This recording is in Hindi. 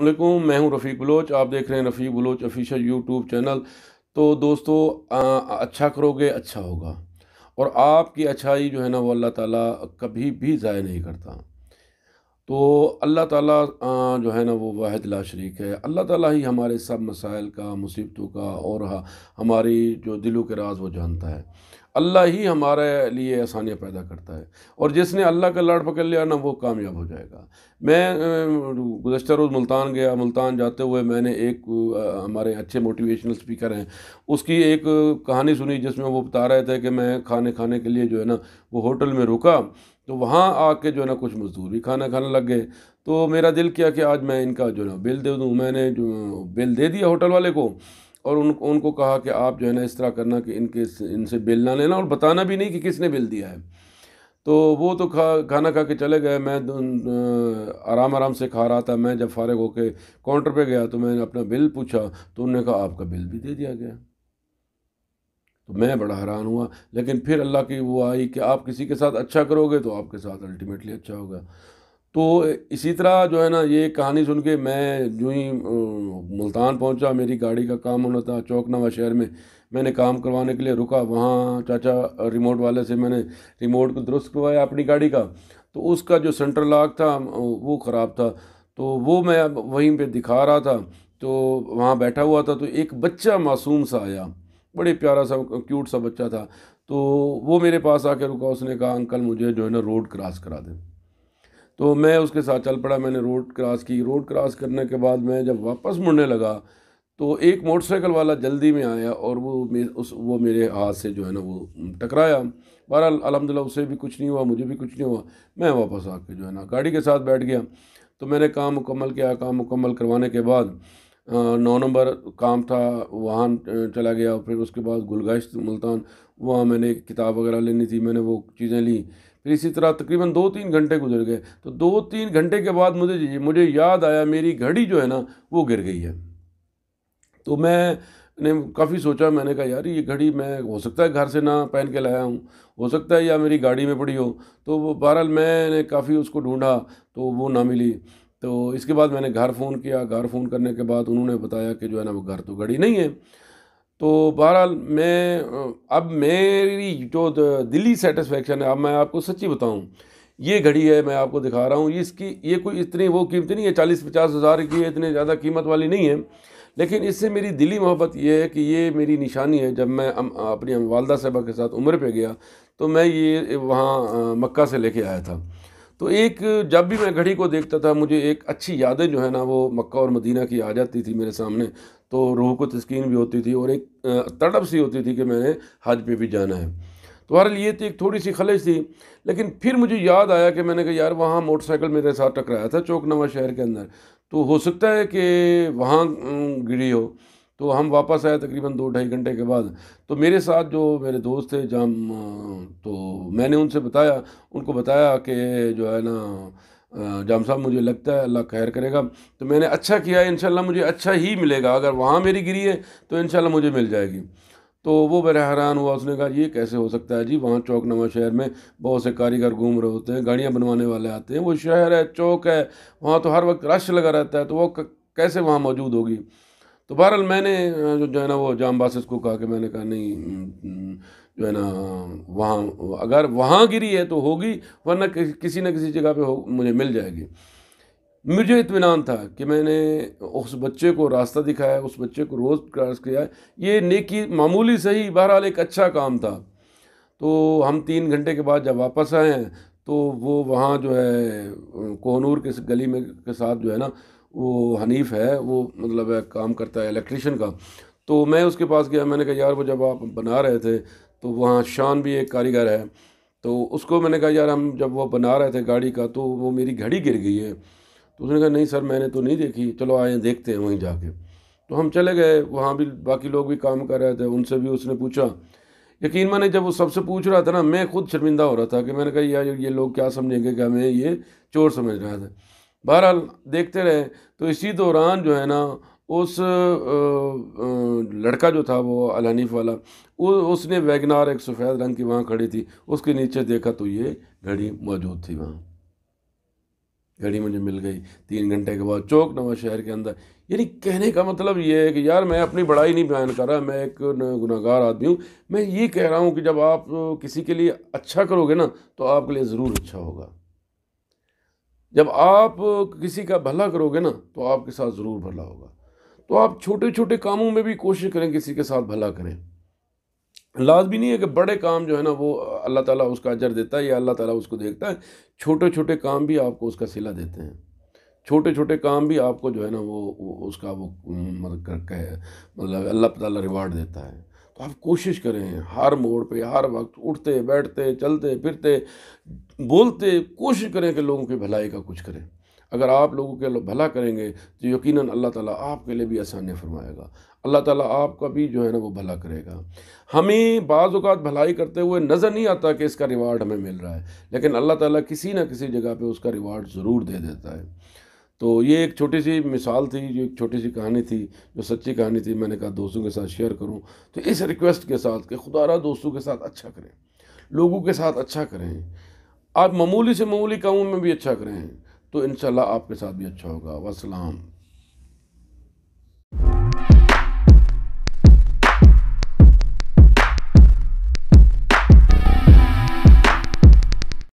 अल्लाम मैं हूं रफ़ी बलोच आप देख रहे हैं Rafi Baloch official YouTube channel तो दोस्तों आ, अच्छा करोगे अच्छा होगा और आपकी अच्छाई जो है ना वो अल्लाह ताला कभी भी ज़ाय नहीं करता तो अल्लाह ताला आ, जो है ना वो वाहिद ला शरीक है अल्लाह ताला ही हमारे सब मसाइल का मुसीबतों का और हमारी जो दिलों के राज वो जानता है अल्लाह ही हमारे लिए आसानियाँ पैदा करता है और जिसने अल्लाह का लड़ पकड़ लिया ना वो कामयाब हो जाएगा मैं गुजशत रोज़ मुल्तान गया मुल्तान जाते हुए मैंने एक हमारे अच्छे मोटिवेशनल स्पीकर हैं उसकी एक कहानी सुनी जिसमें वो बता रहे थे कि मैं खाने खाने के लिए जो है ना वो होटल में रुका तो वहाँ आके जो है ना कुछ मज़दूर भी खाना खाने लग गए तो मेरा दिल किया कि आज मैं इनका जो है ना बिल दे दूँ मैंने जो बिल दे दिया होटल वाले को और उन उनको कहा कि आप जो है ना इस तरह करना कि इनके इनसे बिल ना लेना और बताना भी नहीं कि किसने बिल दिया है तो वो तो खा खाना खा के चले गए मैं तो, आराम आराम से खा रहा था मैं जब फारग होके काउंटर पे गया तो मैंने अपना बिल पूछा तो उन्होंने कहा आपका बिल भी दे दिया गया तो मैं बड़ा हैरान हुआ लेकिन फिर अल्लाह की वो आई कि आप किसी के साथ अच्छा करोगे तो आपके साथ अल्टीमेटली अच्छा होगा तो इसी तरह जो है ना ये कहानी सुन के मैं जो ही मुल्तान पहुंचा मेरी गाड़ी का काम होना था चौक नवा शहर में मैंने काम करवाने के लिए रुका वहाँ चाचा रिमोट वाले से मैंने रिमोट को दुरुस्त करवाया अपनी गाड़ी का तो उसका जो सेंटर लॉक था वो ख़राब था तो वो मैं अब वहीं पे दिखा रहा था तो वहाँ बैठा हुआ था तो एक बच्चा मासूम सा आया बड़े प्यारा सा क्यूट सा बच्चा था तो वो मेरे पास आके रुका उसने कहा अंकल मुझे जो है ना रोड क्रॉस करा दें तो मैं उसके साथ चल पड़ा मैंने रोड क्रॉस की रोड क्रॉस करने के बाद मैं जब वापस मुड़ने लगा तो एक मोटरसाइकिल वाला जल्दी में आया और वो मे उस वो मेरे हाथ से जो है ना वो टकराया बहरहाल अलहमदिल्ला उससे भी कुछ नहीं हुआ मुझे भी कुछ नहीं हुआ मैं वापस आके जो है ना गाड़ी के साथ बैठ गया तो मैंने काम मुकम्मल किया काम मुकम्मल करवाने के बाद नौ नंबर काम था वाहन चला गया फिर उसके बाद गुलगश्त मुल्तान वहाँ मैंने किताब वगैरह लेनी थी मैंने वो चीज़ें ली फिर इसी तरह तकरीबन दो तीन घंटे गुजर गए तो दो तीन घंटे के बाद मुझे मुझे याद आया मेरी घड़ी जो है ना वो गिर गई है तो मैं ने काफ़ी सोचा मैंने कहा यार ये घड़ी मैं हो सकता है घर से ना पहन के लाया हूँ हो सकता है या मेरी गाड़ी में पड़ी हो तो वो बहरहाल मैंने काफ़ी उसको ढूंढा तो वो ना मिली तो इसके बाद मैंने घर फ़ोन किया घर फ़ोन करने के बाद उन्होंने बताया कि जो है ना वो घर तो घड़ी नहीं है तो बहरहाल मैं अब मेरी जो दिली सेटिस्फेक्शन है अब मैं आपको सच्ची बताऊँ ये घड़ी है मैं आपको दिखा रहा हूँ इसकी ये कोई इतनी वो कीमत नहीं है चालीस पचास हज़ार की इतने ज़्यादा कीमत वाली नहीं है लेकिन इससे मेरी दिली मोहब्बत ये है कि ये मेरी निशानी है जब मैं अपनी वालदा साहबा के साथ उम्र पे गया तो मैं ये वहाँ मक्का से लेके आया था तो एक जब भी मैं घड़ी को देखता था मुझे एक अच्छी यादें जो है ना वो मक्का और मदीना की आ जाती थी मेरे सामने तो रूह को तस्कीन भी होती थी और एक तड़प सी होती थी कि मैंने हज पे भी जाना है तो हर लिए थी एक थोड़ी सी खलश थी लेकिन फिर मुझे याद आया कि मैंने कहा यार वहाँ मोटरसाइकिल मेरे साथ टकराया था चौकनवा शहर के अंदर तो हो सकता है कि वहाँ गिरी हो तो हम वापस आए तकरीबन दो ढाई घंटे के बाद तो मेरे साथ जो मेरे दोस्त थे जाम तो मैंने उनसे बताया उनको बताया कि जो है ना जाम साहब मुझे लगता है अल्लाह खैर करेगा तो मैंने अच्छा किया इन मुझे अच्छा ही मिलेगा अगर वहाँ मेरी गिरी है तो इन मुझे मिल जाएगी तो वो बड़े हैरान हुआ उसने कहा ये कैसे हो सकता है जी वहाँ चौक नवा शहर में बहुत से कारीगर घूम रहे होते हैं गाड़ियाँ बनवाने वाले आते हैं वो शहर है चौक है वहाँ तो हर वक्त रश लगा रहता है तो वो कैसे वहाँ मौजूद होगी तो बहरहाल मैंने जो जो है ना वो जाम बासिस को कहा कि मैंने कहा नहीं जो है ना वहाँ अगर वहाँ गिरी है तो होगी वरना किसी न किसी जगह पे हो मुझे मिल जाएगी मुझे इतमान था कि मैंने उस बच्चे को रास्ता दिखाया उस बच्चे को रोज़ क्रॉस किया ये नेकी मामूली सही बहरहाल एक अच्छा काम था तो हम तीन घंटे के बाद जब वापस आए हैं तो वो वहाँ जो है कोहनूर के गली में के साथ जो है ना वो हनीफ है वो मतलब है काम करता है इलेक्ट्रिशन का तो मैं उसके पास गया मैंने कहा यार वो जब आप बना रहे थे तो वहाँ शान भी एक कारीगर है तो उसको मैंने कहा यार हम जब वो बना रहे थे गाड़ी का तो वो मेरी घड़ी गिर गई है तो उसने कहा नहीं सर मैंने तो नहीं देखी चलो आए देखते हैं वहीं जाके तो हम चले गए वहाँ भी बाकी लोग भी काम कर रहे थे उनसे भी उसने पूछा यकीन मैंने जब वो सबसे पूछ रहा था ना मैं खुद शर्मिंदा हो रहा था कि मैंने कहा यार ये लोग क्या समझेंगे कि हमें ये चोर समझ रहा था बहरहाल देखते रहे तो इसी दौरान जो है ना उस लड़का जो था वो अलानीफ वाला उसने वैगनार एक सफ़ेद रंग की वहाँ खड़ी थी उसके नीचे देखा तो ये घड़ी मौजूद थी वहाँ घड़ी मुझे मिल गई तीन घंटे के बाद चौक नवा शहर के अंदर यानी कहने का मतलब ये है कि यार मैं अपनी बड़ाई नहीं बयान कर रहा मैं एक गुनागार आदमी हूँ मैं ये कह रहा हूँ कि जब आप किसी के लिए अच्छा करोगे ना तो आपके लिए ज़रूर अच्छा होगा जब आप किसी का भला करोगे ना तो आपके साथ ज़रूर भला होगा तो आप छोटे छोटे कामों में भी कोशिश करें किसी के साथ भला करें लाजमी नहीं है कि बड़े काम जो है ना वो अल्लाह ताला उसका अजर देता है या अल्लाह ताला उसको देखता है छोटे छोटे काम भी आपको उसका सिला देते हैं छोटे छोटे काम भी आपको जो है ना वो, उसका वो मतलब करके मतलब अल्लाह ताला रिवार्ड देता है तो आप कोशिश करें हर मोड़ पे हर वक्त उठते बैठते चलते फिरते बोलते कोशिश करें कि लोगों की भलाई का कुछ करें अगर आप लोगों के भला करेंगे तो यकीनन अल्लाह ताला आपके लिए भी आसानियाँ फरमाएगा अल्लाह ताला आपका भी जो है ना वो भला करेगा हमें बाज़ अवत भलाई करते हुए नज़र नहीं आता कि इसका रिवार्ड हमें मिल रहा है लेकिन अल्लाह ताला किसी ना किसी जगह पे उसका रिवार्ड ज़रूर दे देता है तो ये एक छोटी सी मिसाल थी जो एक छोटी सी कहानी थी जो सच्ची कहानी थी मैंने कहा दोस्तों के साथ शेयर करूँ तो इस रिक्वेस्ट के साथ कि खुदारा दोस्तों के साथ अच्छा करें लोगों के साथ अच्छा करें आप मामूली से मामूली कामों में भी अच्छा करें तो इन आपके साथ भी अच्छा होगा वसलाम